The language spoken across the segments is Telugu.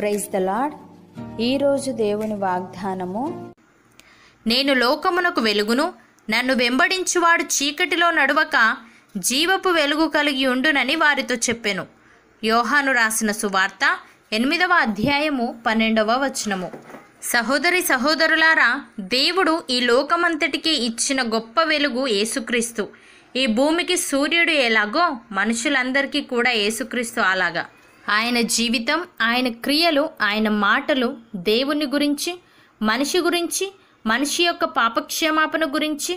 ప్రైజ్ ద లాడ్ ఈరోజు దేవుని వాగ్దానము నేను లోకమునకు వెలుగును నన్ను వెంబడించువాడు చీకటిలో నడవక జీవపు వెలుగు కలిగి ఉండునని వారితో చెప్పెను యోహాను రాసిన సువార్త ఎనిమిదవ అధ్యాయము పన్నెండవ వచనము సహోదరి సహోదరులారా దేవుడు ఈ లోకమంతటికి ఇచ్చిన గొప్ప వెలుగు ఏసుక్రీస్తు ఈ భూమికి సూర్యుడు ఎలాగో మనుషులందరికీ కూడా ఏసుక్రీస్తు అలాగా ఆయన జీవితం ఆయన క్రియలు ఆయన మాటలు దేవుని గురించి మనిషి గురించి మనిషి యొక్క పాపక్షమాపణ గురించి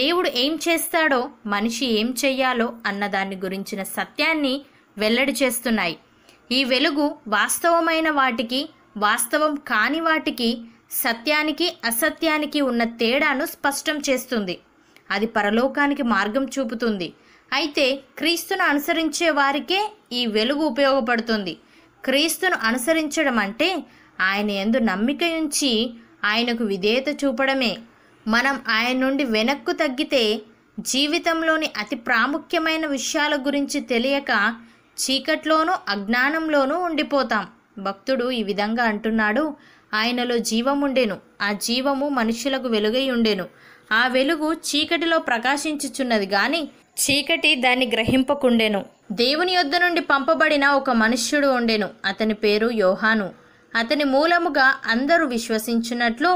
దేవుడు ఏం చేస్తాడో మనిషి ఏం చేయాలో అన్నదాన్ని గురించిన సత్యాన్ని వెల్లడి చేస్తున్నాయి ఈ వెలుగు వాస్తవమైన వాటికి వాస్తవం కాని వాటికి సత్యానికి అసత్యానికి ఉన్న తేడాను స్పష్టం చేస్తుంది అది పరలోకానికి మార్గం చూపుతుంది అయితే క్రీస్తును అనుసరించే వారికే ఈ వెలుగు ఉపయోగపడుతుంది క్రీస్తును అనుసరించడం అంటే ఆయన ఎందు నమ్మిక ఉంచి ఆయనకు విధేయత చూపడమే మనం ఆయన నుండి వెనక్కు తగ్గితే జీవితంలోని అతి ప్రాముఖ్యమైన విషయాల గురించి తెలియక చీకట్లోనూ అజ్ఞానంలోనూ ఉండిపోతాం భక్తుడు ఈ విధంగా అంటున్నాడు ఆయనలో జీవముండెను ఆ జీవము మనుషులకు వెలుగై ఉండెను ఆ వెలుగు చీకటిలో ప్రకాశించుచున్నది కానీ చీకటి దాన్ని గ్రహింపకుండెను దేవుని యొద్ద నుండి పంపబడిన ఒక మనుష్యుడు ఉండెను అతని పేరు యోహాను అతని మూలముగా అందరూ విశ్వసించినట్లు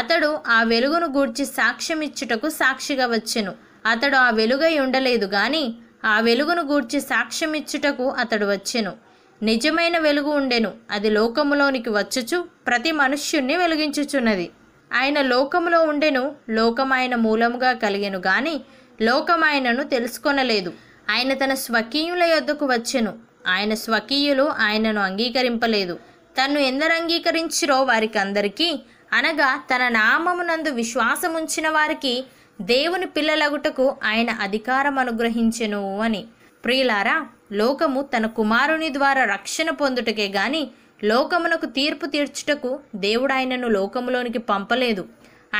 అతడు ఆ వెలుగును గూర్చి సాక్ష్యం ఇచ్చుటకు సాక్షిగా వచ్చెను అతడు ఆ వెలుగై ఉండలేదు గాని ఆ వెలుగును గూర్చి సాక్ష్యం ఇచ్చుటకు అతడు వచ్చెను నిజమైన వెలుగు ఉండెను అది లోకములోనికి వచ్చుచు ప్రతి మనుష్యుణ్ణి వెలిగించుచున్నది ఆయన లోకములో ఉండెను లోకం ఆయన మూలముగా కలిగెను గాని లోకమాయనను తెలుసుకొనలేదు ఆయన తన స్వకీయుల యొద్దకు వచ్చెను ఆయన స్వకీయులు ఆయనను అంగీకరింపలేదు తను ఎందరు అంగీకరించిరో వారికి అందరికీ అనగా తన నామమునందు విశ్వాసముంచిన వారికి దేవుని పిల్లలగుటకు ఆయన అధికారం అనుగ్రహించెను అని ప్రియులారా లోకము తన కుమారుని ద్వారా రక్షణ పొందుటకే గాని లోకమునకు తీర్పు తీర్చుటకు దేవుడు ఆయనను లోకములోనికి పంపలేదు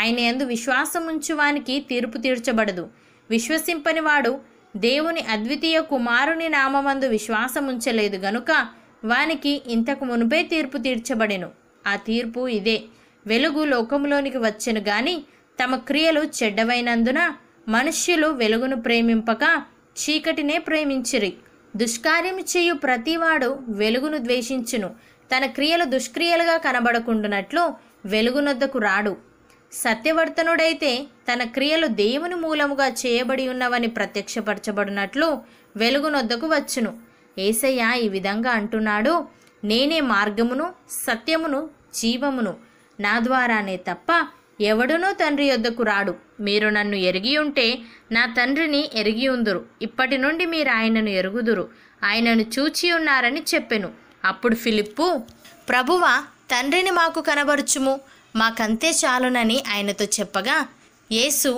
ఆయన ఎందు విశ్వాసముంచువానికి తీర్పు తీర్చబడదు విశ్వసింపనివాడు దేవుని అద్వితీయ కుమారుని నామందు విశ్వాసముంచలేదు గనుక వానికి ఇంతకు మునుపే తీర్పు తీర్చబడెను ఆ తీర్పు ఇదే వెలుగు లోకంలోనికి వచ్చెను గాని తమ క్రియలు చెడ్డవైనందున మనుష్యులు వెలుగును ప్రేమింపక చీకటినే ప్రేమించిరి దుష్కార్యము చేయు ప్రతివాడు వెలుగును ద్వేషించును తన క్రియలు దుష్క్రియలుగా కనబడకుండునట్లు వెలుగునొద్దకు రాడు సత్యవర్తనుడైతే తన క్రియలు దేవుని మూలముగా చేయబడి ఉన్నవని ప్రత్యక్షపరచబడినట్లు వెలుగునొద్దకు వచ్చును ఏసయ్య ఈ విధంగా అంటున్నాడు నేనే మార్గమును సత్యమును జీవమును నా ద్వారానే తప్ప ఎవడునూ తండ్రి యొద్దకు రాడు మీరు నన్ను ఎరిగి ఉంటే నా తండ్రిని ఎరిగి ఉందురు ఇప్పటి నుండి మీరు ఆయనను ఎరుగుదురు ఆయనను చూచి ఉన్నారని చెప్పెను అప్పుడు ఫిలిప్పు ప్రభువ తండ్రిని మాకు కనబరుచుము మాకంతే చాలునని ఆయనతో చెప్పగా యేసు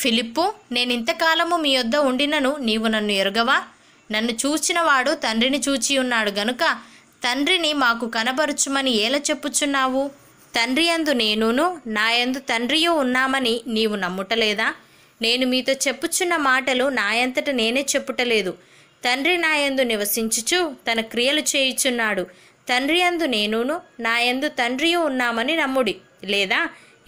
ఫిలిప్పు నేనింతకాలము మీ యొద్ద ఉండినను నీవు నన్ను ఎరగవా నన్ను చూచినవాడు తండ్రిని చూచి ఉన్నాడు గనుక తండ్రిని మాకు కనబరుచుమని ఎలా చెప్పుచున్నావు తండ్రి అందు నేనును నాయందు తండ్రియు ఉన్నామని నీవు నమ్ముటలేదా నేను మీతో చెప్పుచున్న మాటలు నాయంతట నేనే చెప్పుటలేదు తండ్రి నాయందు నివసించుచు తన క్రియలు చేయుచున్నాడు తండ్రి అందు నేనును నాయందు తండ్రియు ఉన్నామని నమ్ముడి లేదా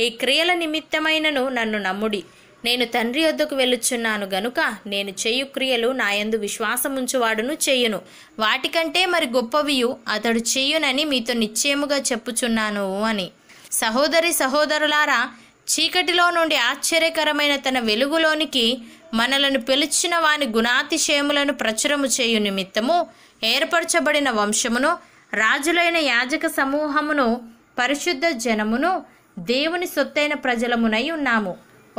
ఈ క్రియల నిమిత్తమైనను నన్ను నమ్ముడి నేను తండ్రి వద్దకు వెళ్ళుచున్నాను గనుక నేను చేయు క్రియలు నాయందు విశ్వాసముంచువాడును చేయును వాటికంటే మరి గొప్పవియు అతడు చేయునని మీతో నిశ్చయముగా చెప్పుచున్నాను అని సహోదరి సహోదరులారా చీకటిలో నుండి ఆశ్చర్యకరమైన తన వెలుగులోనికి మనలను పిలిచిన వాని గుణాతిశయములను ప్రచురము చేయు నిమిత్తము ఏర్పరచబడిన వంశమును రాజులైన యాజక సమూహమును పరిశుద్ధ జనమును దేవుని సొత్తైన ప్రజలమునై ఉన్నాము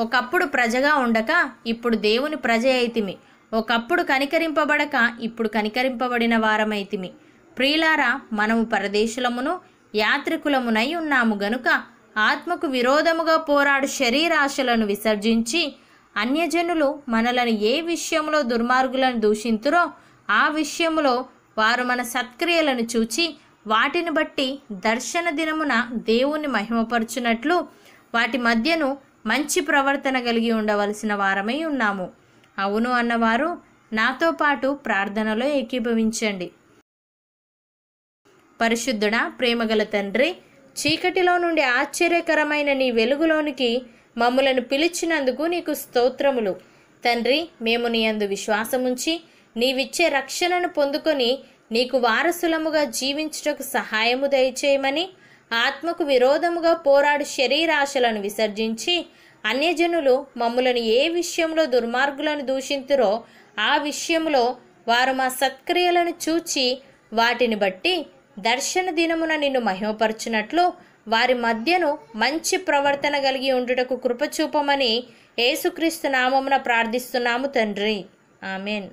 ఒకప్పుడు ప్రజగా ఉండక ఇప్పుడు దేవుని ప్రజ అయితిమి ఒకప్పుడు కనికరింపబడక ఇప్పుడు కనికరింపబడిన వారమైతిమి ప్రియులారా మనము పరదేశులమును యాత్రికులమునై ఉన్నాము గనుక ఆత్మకు విరోధముగా పోరాడు శరీరాశలను విసర్జించి అన్యజనులు మనలను ఏ విషయంలో దుర్మార్గులను దూషించురో ఆ విషయంలో వారు మన సత్క్రియలను చూచి వాటిని బట్టి దర్శన దినమున దేవుని మహిమపరచునట్లు వాటి మధ్యను మంచి ప్రవర్తన కలిగి ఉండవలసిన వారమై ఉన్నాము అవును అన్నవారు నాతో పాటు ప్రార్థనలో ఏకీభవించండి పరిశుద్ధుడా ప్రేమగల తండ్రి చీకటిలో నుండి ఆశ్చర్యకరమైన నీ వెలుగులోనికి మమ్మలను పిలిచినందుకు నీకు స్తోత్రములు తండ్రి మేము నీ అందు విశ్వాసముంచి నీవిచ్చే రక్షణను పొందుకొని నీకు వారసులముగా జీవించుటకు సహాయము దయచేయమని ఆత్మకు విరోధముగా పోరాడు శరీరాశలను విసర్జించి అన్యజనులు మమ్ములను ఏ విషయంలో దుర్మార్గులను దూషించురో ఆ విషయంలో వారు మా సత్క్రియలను చూచి వాటిని బట్టి దర్శన దినమున నిన్ను మహిమపరచునట్లు వారి మధ్యను మంచి ప్రవర్తన కలిగి ఉండుటకు కృపచూపమని యేసుక్రీస్తు నామమున ప్రార్థిస్తున్నాము తండ్రి ఆమెన్